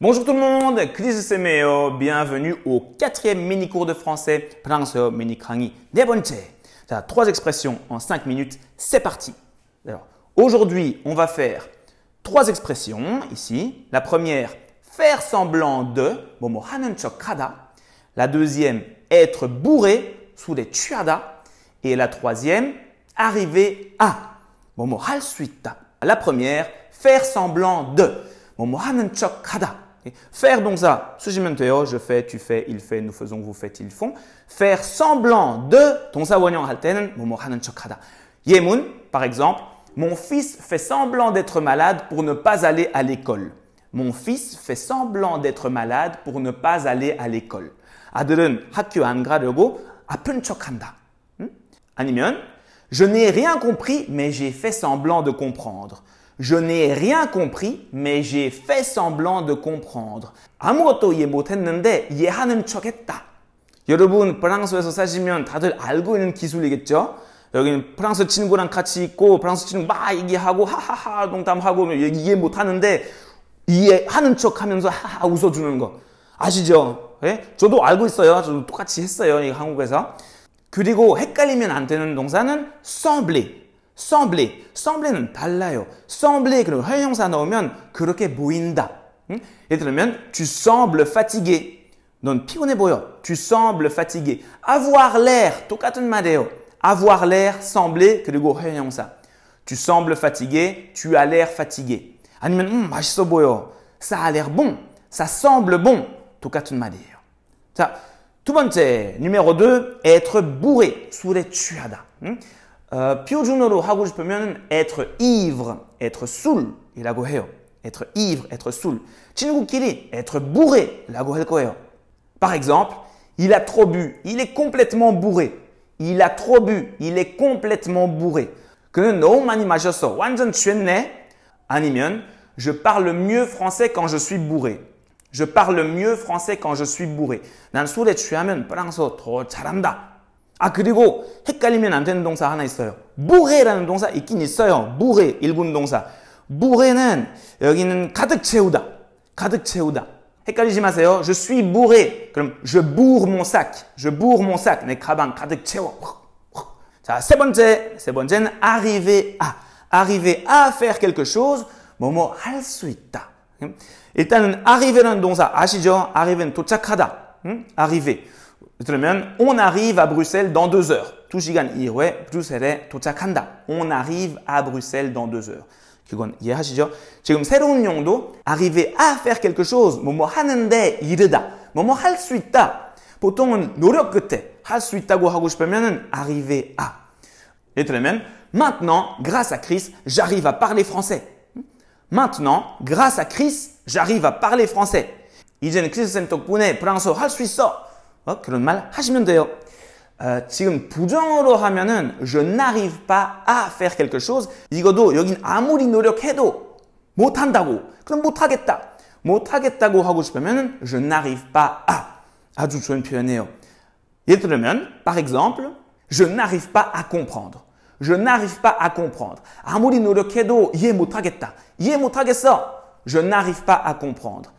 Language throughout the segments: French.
Bonjour tout le monde, Chris bienvenue au quatrième mini-cours de français 3 Mini Ça trois expressions en cinq minutes, c'est parti. Alors, aujourd'hui, on va faire trois expressions ici. La première, faire semblant de, kada. La deuxième, être bourré sous des tuada. Et la troisième, arriver à, La première, faire semblant de, kada. Faire donc ça, je fais, tu fais, il fait, nous faisons, vous faites, ils font. Faire semblant de, ton ça, par exemple, mon fils fait semblant d'être malade pour ne pas aller à l'école. Mon fils fait semblant d'être malade pour ne pas aller à l'école. 아들은 Angra de Go, Animion. je n'ai rien compris, mais j'ai fait semblant de comprendre. Je n'ai rien compris, mais j'ai fait semblant de comprendre. 아무것도 이해 못했는데 이해하는 척했다. 여러분 프랑스에서 사시면 다들 알고 있는 기술이겠죠? 여기는 프랑스 친구랑 같이 있고 프랑스 친구 막 얘기하고 하하하 농담하고 뭐 이해 못하는데 이해하는 척하면서 하하 웃어주는 거 아시죠? 예? 저도 알고 있어요. 저도 똑같이 했어요. 이 한국에서. 그리고 헷갈리면 안 되는 동사는 s e m b l e sembler, sembler nous parler, sembler que nous ayons un homme qui est bourré. Et tu sembles fatigué. Donc pourquoi ne bois-tu sembles fatigué, avoir l'air, tu ne Avoir l'air, sembler que le ayons ça. Tu sembles fatigué, tu as l'air fatigué. Animé, ça a l'air bon, ça semble bon, tu ne Ça. Tout bon numéro deux, être bourré sous les tueras. 어, 하고 싶으면 être ivre, être a 해요. être ivre, être soul. 친구끼리 être bourré, 할 거예요. Par exemple, il a trop bu, il est complètement bourré. Il a trop bu, il est complètement bourré. 그는 너무 많이 완전 취했네. 아니면 je parle mieux français quand je suis bourré. Je parle mieux français quand je suis bourré. 난 술에 취하면 프랑스어 더 잘한다. 아 그리고 헷갈리면 안 되는 동사 하나 있어요. 무해라는 동사 있긴 있어요. 동사. 여기는 가득 채우다. 가득 채우다. Je suis bourré. 그럼 je bourre mon sac. je bourre mon sac. 내 가방 가득 채워. 번째. 세 arriver à. arriver à faire quelque chose. 뭐 뭐 할 있다. 일단은 arriver라는 동사 아시죠? arriver는 도착하다. arriver on arrive à Bruxelles dans deux heures. On arrive à Bruxelles dans deux heures. 그건 이해하시죠? 지금 새로운 용도 arriver à faire quelque chose 뭐뭐 하는데 이르다 뭐뭐 할수 있다 보통은 노력 끝에 할 수 있다고 하고 싶으면은 arriver à 예를 들면 maintenant grâce à Chris j'arrive à parler français maintenant grâce à Chris j'arrive à parler français 이제는 크리스 쌤 덕분에 프랑스어 할수 있어 어? 그런 말 하시면 돼요. 어, 지금 부정으로 하면은 je n'arrive pas à faire quelque chose 이거도 여긴 아무리 노력해도 못 한다고. 그럼 못 하겠다. 못 하겠다고 하고 싶으면 je n'arrive pas à 아주 좋은 표현이에요. 예를 들면 par exemple je n'arrive pas à comprendre je n'arrive pas à comprendre 아무리 노력해도 이해 하겠다. 이해 하겠어. je n'arrive pas à comprendre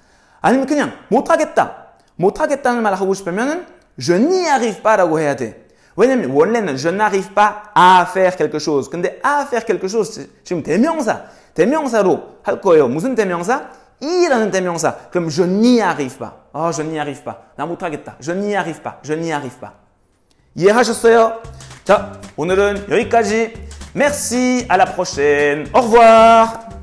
아니면 그냥 하겠다. 못하겠다는 말을 하고 싶으면 je n'y arrive pa라고 해야 돼. 왜냐면 원래는 je n'arrive pas à faire quelque chose. 근데 à faire quelque chose 지금 대명사, 대명사로 할 거예요. 무슨 대명사? 이라는 대명사. 그럼 je n'y arrive pas. 아, je n'y arrive pas. 나 못하겠다. je n'y arrive pas. je n'y arrive pas. 이해하셨어요? 자, 오늘은 여기까지. Merci, à la prochaine. Au revoir.